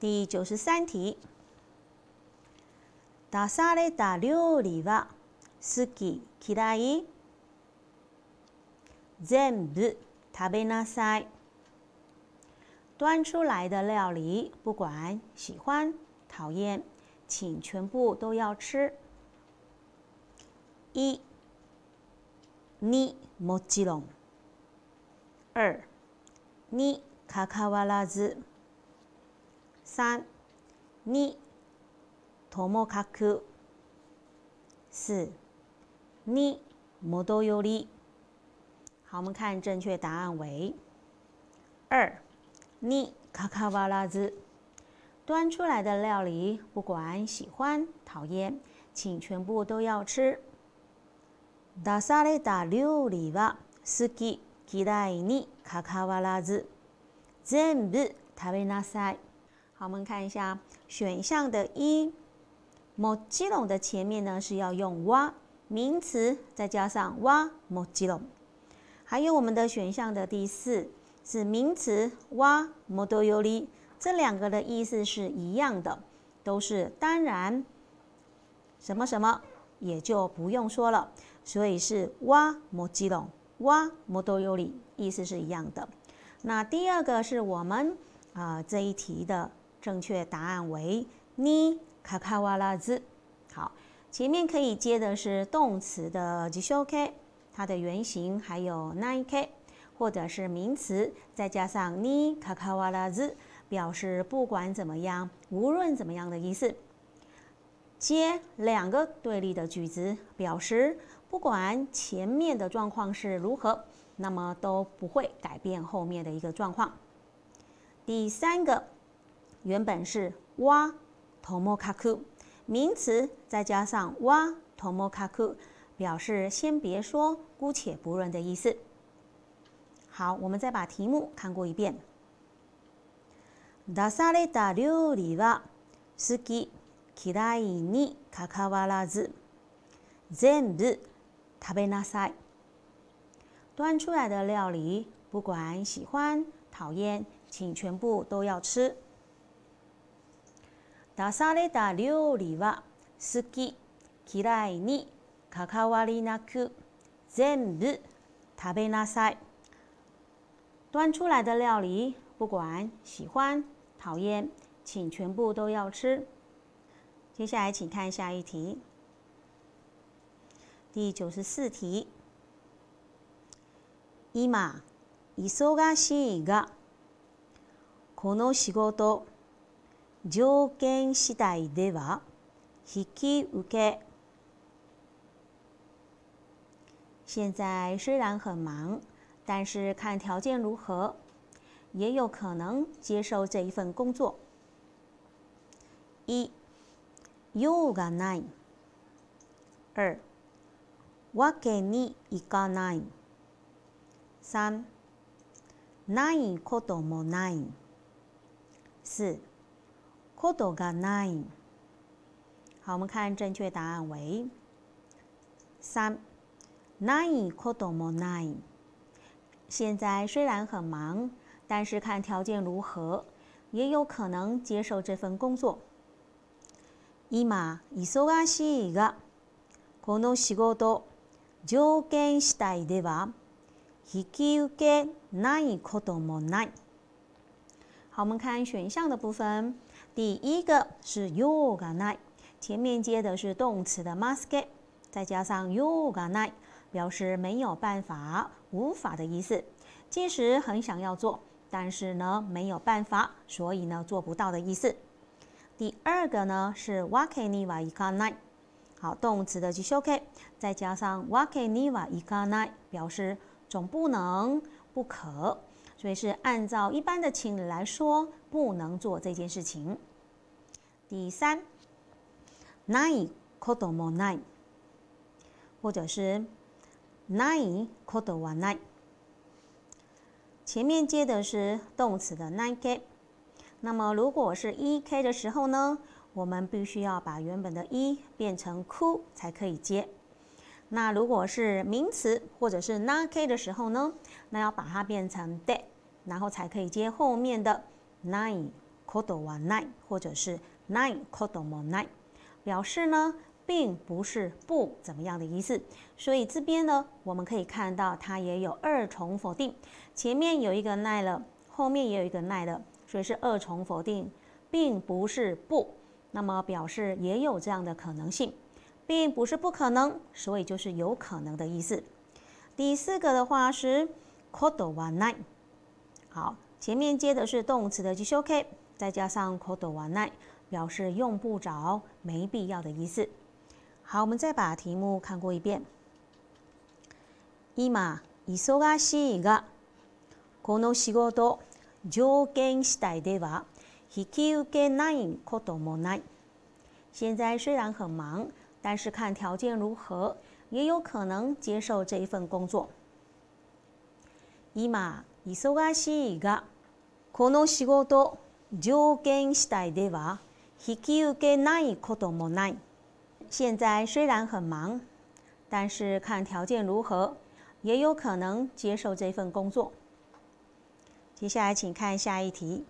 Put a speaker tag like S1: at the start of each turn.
S1: 第九十三题。出された料理は好き嫌い、全部食べなさい。端出来的料理，不管喜欢讨厌，请全部都要吃。一、にもちろん。二、にカカワラズ。三、二、ともかく、数、もどより。好，我们看正确答案为二、二、関わらず。端出来的料理，不管喜欢讨厌，请全部都要吃。出サレ大料理は好き嫌いにかかわらず、全部食べなさい。好，我们看一下选项的一，モジロ的前面呢是要用哇名词再加上哇，モジロ还有我们的选项的第四是名词哇，モ多ユリ，这两个的意思是一样的，都是当然什么什么也就不用说了，所以是哇モジ隆哇わ多尤里，意思是一样的。那第二个是我们啊这一题的。正确答案为 n 卡卡瓦拉兹。好，前面可以接的是动词的 j i s h o k 它的原型还有 n i k e 或者是名词，再加上 n 卡卡瓦拉兹，表示不管怎么样，无论怎么样的意思。接两个对立的句子，表示不管前面的状况是如何，那么都不会改变后面的一个状况。第三个。原本是わ、トモカク，名词再加上わ、トモカク，表示先别说，姑且不论的意思。好，我们再把题目看过一遍。出した料理は好き嫌いにかかわらず、全部食べなさい。端出来的料理，不管喜欢讨厌，请全部都要吃。出された料理は好き嫌いに関わりなく全部食べなさい。端出来的料理，不管喜欢讨厌，请全部都要吃。接下来，请看下一题，第九十四题。今忙しいがこの仕事。条件次第では引き受け。现在虽然很忙，但是看条件如何，也有可能接受这一份工作。一用がない。二訳に行かない。三ないこともない。四コドがない。好，我们看正确答案为三。な o コドもない。现在虽然很忙，但是看条件如何，也有可能接受这份工作。今、忙しいが、この仕事、条件次第では、引き受けないこともない。好，我们看选项的部分。第一个是 y o g a n t 前面接的是动词的 must，k e 再加上 y o g a n t 表示没有办法、无法的意思。即使很想要做，但是呢没有办法，所以呢做不到的意思。第二个呢是 wakiniwa y o n i a n t 好，动词的续 o k，再加上 wakiniwa y o n i a n t 表示总不能、不可。所以是按照一般的情理来说，不能做这件事情。第三，ない、e どもない，或者是ない、e ど i ない。前面接的是动词的 n い k，那么如果是一 k 的时候呢，我们必须要把原本的一变成 ku 才可以接。那如果是名词或者是 na k 的时候呢，那要把它变成 de，然后才可以接后面的 nine kotowane nine 或者是 nine kotomone nine，表示呢并不是不怎么样的意思。所以这边呢，我们可以看到它也有二重否定，前面有一个 nine 了，后面也有一个 nine 了，所以是二重否定，并不是不，那么表示也有这样的可能性。并不是不可能，所以就是有可能的意思。第四个的话是 c o d o wa nai”，好，前面接的是动词的 j i s o k”，再加上 c o d o wa nai”，表示用不着、没必要的意思。好，我们再把题目看一遍。现在虽然很忙。但是看条件如何，也有可能接受这一份工作。しいが、この仕事条件次第では引き受けないこともない。现在虽然很忙，但是看条件如何，也有可能接受这份工作。接下来请看下一题。